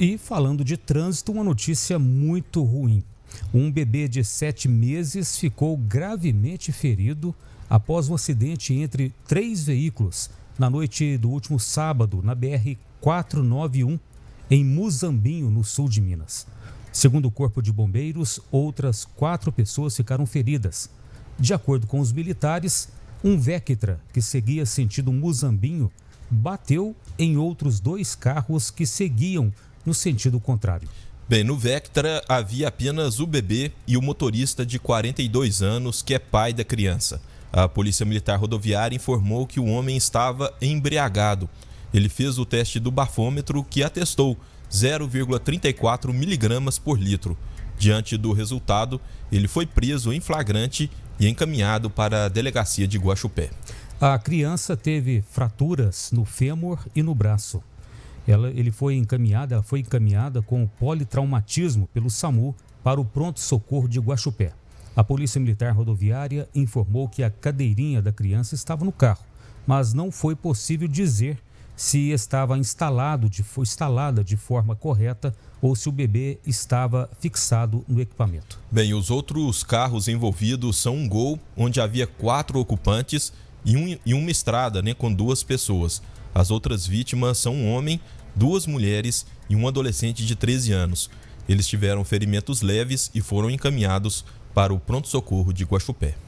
E falando de trânsito, uma notícia muito ruim. Um bebê de 7 meses ficou gravemente ferido após um acidente entre três veículos na noite do último sábado na BR 491 em Muzambinho, no sul de Minas. Segundo o Corpo de Bombeiros, outras quatro pessoas ficaram feridas. De acordo com os militares, um Vectra que seguia sentido Muzambinho bateu em outros dois carros que seguiam no sentido contrário. Bem, no Vectra havia apenas o bebê e o motorista de 42 anos, que é pai da criança. A Polícia Militar Rodoviária informou que o homem estava embriagado. Ele fez o teste do bafômetro que atestou 0,34 miligramas por litro. Diante do resultado, ele foi preso em flagrante e encaminhado para a delegacia de Guaxupé. A criança teve fraturas no fêmur e no braço. Ela, ele foi encaminhada, foi encaminhada com politraumatismo pelo SAMU para o pronto-socorro de Guaxupé. A Polícia Militar Rodoviária informou que a cadeirinha da criança estava no carro, mas não foi possível dizer se estava instalado de, instalada de forma correta ou se o bebê estava fixado no equipamento. Bem, os outros carros envolvidos são um Gol, onde havia quatro ocupantes e, um, e uma estrada né, com duas pessoas. As outras vítimas são um homem, duas mulheres e um adolescente de 13 anos. Eles tiveram ferimentos leves e foram encaminhados para o pronto-socorro de Guaxupé.